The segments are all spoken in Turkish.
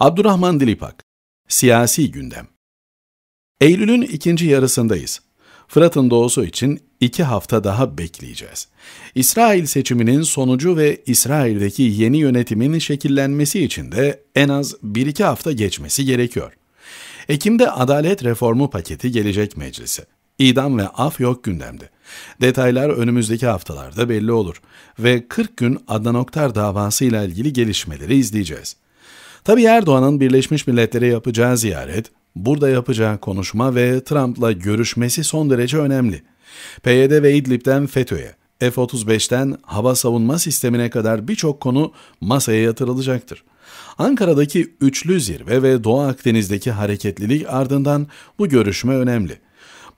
Abdurrahman Dilipak Siyasi Gündem Eylül'ün ikinci yarısındayız. Fırat'ın doğusu için iki hafta daha bekleyeceğiz. İsrail seçiminin sonucu ve İsrail'deki yeni yönetimin şekillenmesi için de en az bir iki hafta geçmesi gerekiyor. Ekim'de adalet reformu paketi gelecek meclise. İdam ve af yok gündemde. Detaylar önümüzdeki haftalarda belli olur ve 40 gün Adnan Oktar davasıyla ilgili gelişmeleri izleyeceğiz. Tabi Erdoğan'ın Birleşmiş Milletler'e yapacağı ziyaret, burada yapacağı konuşma ve Trump'la görüşmesi son derece önemli. PYD ve İdlib'den FETÖ'ye, F-35'ten hava savunma sistemine kadar birçok konu masaya yatırılacaktır. Ankara'daki üçlü zirve ve Doğu Akdeniz'deki hareketlilik ardından bu görüşme önemli.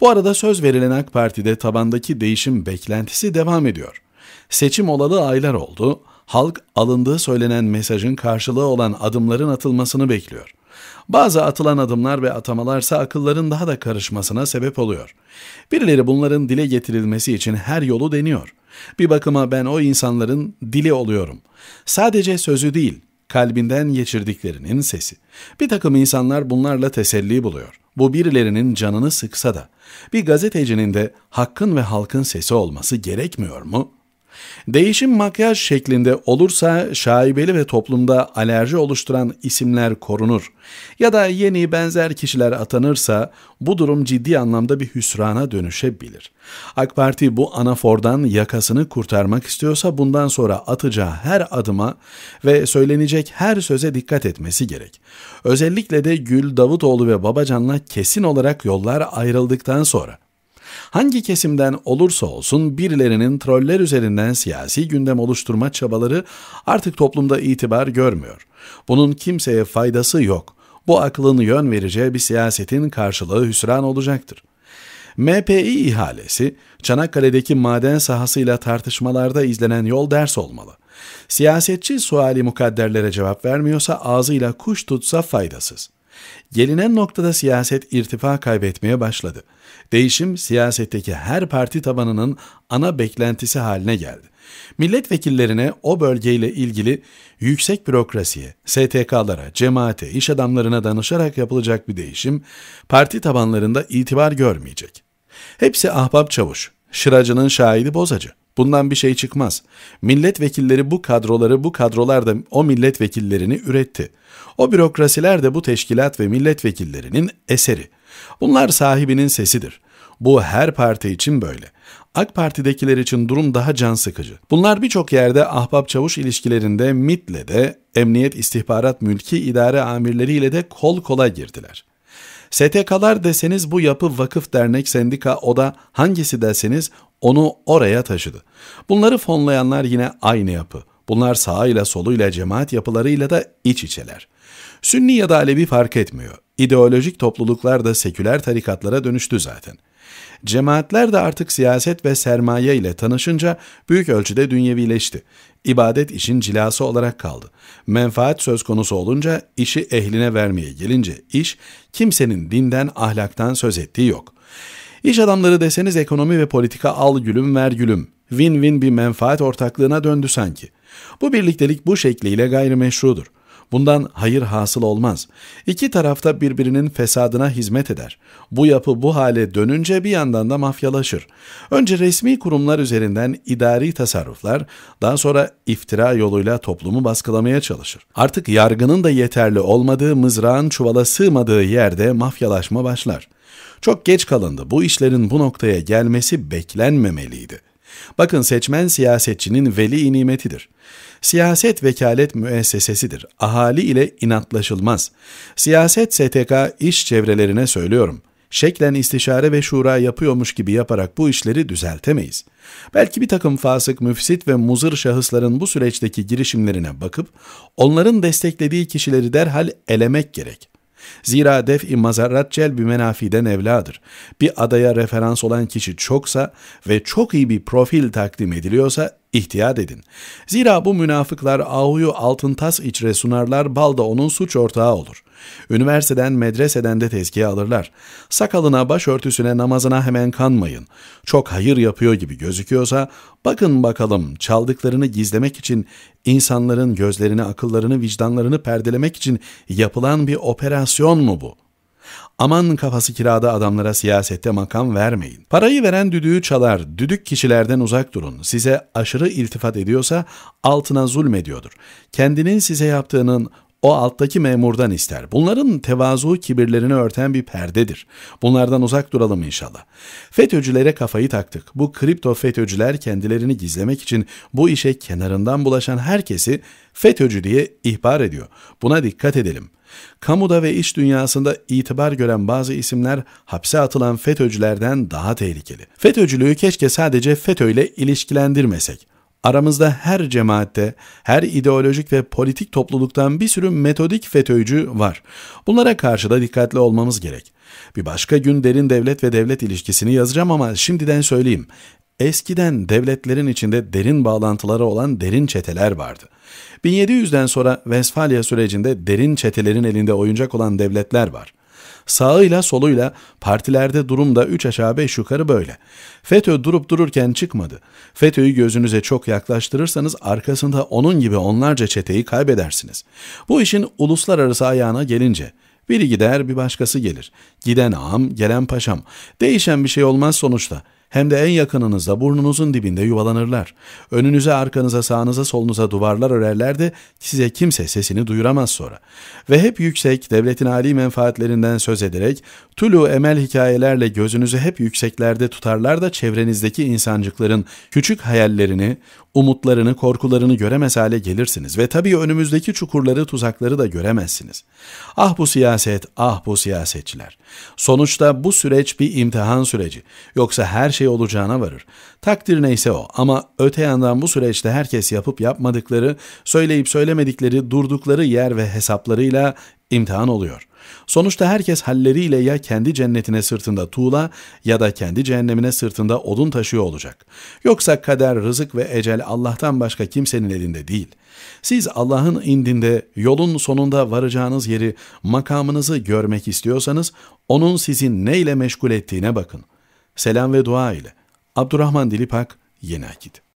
Bu arada söz verilen AK Parti'de tabandaki değişim beklentisi devam ediyor. Seçim olalı aylar oldu, halk alındığı söylenen mesajın karşılığı olan adımların atılmasını bekliyor. Bazı atılan adımlar ve atamalarsa akılların daha da karışmasına sebep oluyor. Birileri bunların dile getirilmesi için her yolu deniyor. Bir bakıma ben o insanların dili oluyorum. Sadece sözü değil, kalbinden geçirdiklerinin sesi. Bir takım insanlar bunlarla teselli buluyor. Bu birilerinin canını sıksa da. Bir gazetecinin de hakkın ve halkın sesi olması gerekmiyor mu?'' Değişim makyaj şeklinde olursa şaibeli ve toplumda alerji oluşturan isimler korunur. Ya da yeni benzer kişiler atanırsa bu durum ciddi anlamda bir hüsrana dönüşebilir. AK Parti bu anafordan yakasını kurtarmak istiyorsa bundan sonra atacağı her adıma ve söylenecek her söze dikkat etmesi gerek. Özellikle de Gül Davutoğlu ve Babacan'la kesin olarak yollar ayrıldıktan sonra. Hangi kesimden olursa olsun birilerinin troller üzerinden siyasi gündem oluşturma çabaları artık toplumda itibar görmüyor. Bunun kimseye faydası yok. Bu aklın yön vereceği bir siyasetin karşılığı hüsran olacaktır. MPI ihalesi, Çanakkale'deki maden sahasıyla tartışmalarda izlenen yol ders olmalı. Siyasetçi suali mukadderlere cevap vermiyorsa ağzıyla kuş tutsa faydasız.'' Gelinen noktada siyaset irtifa kaybetmeye başladı. Değişim siyasetteki her parti tabanının ana beklentisi haline geldi. Milletvekillerine o bölgeyle ilgili yüksek bürokrasiye, STK'lara, cemaate, iş adamlarına danışarak yapılacak bir değişim parti tabanlarında itibar görmeyecek. Hepsi ahbap çavuş, şıracının şahidi bozacı. Bundan bir şey çıkmaz. Milletvekilleri bu kadroları, bu kadrolar da o milletvekillerini üretti. O bürokrasiler de bu teşkilat ve milletvekillerinin eseri. Bunlar sahibinin sesidir. Bu her parti için böyle. AK Parti'dekiler için durum daha can sıkıcı. Bunlar birçok yerde ahbap çavuş ilişkilerinde MIT'le de Emniyet İstihbarat Mülki İdare Amirleri ile de kol kola girdiler. STK'lar deseniz bu yapı, vakıf, dernek, sendika, oda hangisi deseniz onu oraya taşıdı. Bunları fonlayanlar yine aynı yapı. Bunlar sağıyla soluyla cemaat yapılarıyla da iç içeler. Sünni ya da Alevi fark etmiyor. İdeolojik topluluklar da seküler tarikatlara dönüştü zaten.'' Cemaatler de artık siyaset ve sermaye ile tanışınca büyük ölçüde dünyevileşti. İbadet işin cilası olarak kaldı. Menfaat söz konusu olunca işi ehline vermeye gelince iş kimsenin dinden ahlaktan söz ettiği yok. İş adamları deseniz ekonomi ve politika al gülüm ver gülüm. Win-win bir menfaat ortaklığına döndü sanki. Bu birliktelik bu şekliyle gayrimeşrudur. Bundan hayır hasıl olmaz. İki tarafta birbirinin fesadına hizmet eder. Bu yapı bu hale dönünce bir yandan da mafyalaşır. Önce resmi kurumlar üzerinden idari tasarruflar, daha sonra iftira yoluyla toplumu baskılamaya çalışır. Artık yargının da yeterli olmadığı, mızrağın çuvala sığmadığı yerde mafyalaşma başlar. Çok geç kalındı. Bu işlerin bu noktaya gelmesi beklenmemeliydi. Bakın seçmen siyasetçinin veli nimetidir. Siyaset vekalet müessesesidir. Ahali ile inatlaşılmaz. Siyaset STK iş çevrelerine söylüyorum.'' şeklen istişare ve şura yapıyormuş gibi yaparak bu işleri düzeltemeyiz. Belki bir takım fasık, müfsit ve muzır şahısların bu süreçteki girişimlerine bakıp onların desteklediği kişileri derhal elemek gerek. Zira def-i mazarrat celbi menafiden evladır. Bir adaya referans olan kişi çoksa ve çok iyi bir profil takdim ediliyorsa İhtiyat edin. Zira bu münafıklar ahuyu altın tas içre sunarlar, bal da onun suç ortağı olur. Üniversiteden, medreseden de tezkiye alırlar. Sakalına, başörtüsüne, namazına hemen kanmayın. Çok hayır yapıyor gibi gözüküyorsa, bakın bakalım çaldıklarını gizlemek için, insanların gözlerini, akıllarını, vicdanlarını perdelemek için yapılan bir operasyon mu bu?'' Aman kafası kirada adamlara siyasette makam vermeyin. Parayı veren düdüğü çalar, düdük kişilerden uzak durun. Size aşırı iltifat ediyorsa altına zulmediyordur. Kendinin size yaptığının o alttaki memurdan ister. Bunların tevazu kibirlerini örten bir perdedir. Bunlardan uzak duralım inşallah. FETÖ'cülere kafayı taktık. Bu kripto FETÖ'cüler kendilerini gizlemek için bu işe kenarından bulaşan herkesi FETÖ'cü diye ihbar ediyor. Buna dikkat edelim. Kamuda ve iş dünyasında itibar gören bazı isimler hapse atılan FETÖ'cülerden daha tehlikeli. FETÖ'cülüğü keşke sadece FETÖ ile ilişkilendirmesek. Aramızda her cemaatte, her ideolojik ve politik topluluktan bir sürü metodik FETÖ'cü var. Bunlara karşı da dikkatli olmamız gerek. Bir başka gün derin devlet ve devlet ilişkisini yazacağım ama şimdiden söyleyeyim. Eskiden devletlerin içinde derin bağlantıları olan derin çeteler vardı. 1700'den sonra Vesfalya sürecinde derin çetelerin elinde oyuncak olan devletler var. Sağıyla soluyla partilerde durum da üç aşağı beş yukarı böyle. FETÖ durup dururken çıkmadı. FETÖ'yü gözünüze çok yaklaştırırsanız arkasında onun gibi onlarca çeteyi kaybedersiniz. Bu işin uluslararası ayağına gelince biri gider bir başkası gelir. Giden ağam, gelen paşam. Değişen bir şey olmaz sonuçta.'' hem de en yakınınızda burnunuzun dibinde yuvalanırlar. Önünüze, arkanıza, sağınıza, solunuza duvarlar örerler de size kimse sesini duyuramaz sonra. Ve hep yüksek, devletin âli menfaatlerinden söz ederek, tulu emel hikayelerle gözünüzü hep yükseklerde tutarlar da çevrenizdeki insancıkların küçük hayallerini, umutlarını, korkularını göremez hale gelirsiniz ve tabii önümüzdeki çukurları, tuzakları da göremezsiniz. Ah bu siyaset, ah bu siyasetçiler. Sonuçta bu süreç bir imtihan süreci. Yoksa her şey şey olacağına varır. Takdir neyse o ama öte yandan bu süreçte herkes yapıp yapmadıkları, söyleyip söylemedikleri, durdukları yer ve hesaplarıyla imtihan oluyor. Sonuçta herkes halleriyle ya kendi cennetine sırtında tuğla ya da kendi cehennemine sırtında odun taşıyor olacak. Yoksa kader, rızık ve ecel Allah'tan başka kimsenin elinde değil. Siz Allah'ın indinde yolun sonunda varacağınız yeri, makamınızı görmek istiyorsanız onun sizi neyle meşgul ettiğine bakın. Selam ve dua ile. Abdurrahman Dilipak, Yeni Akit.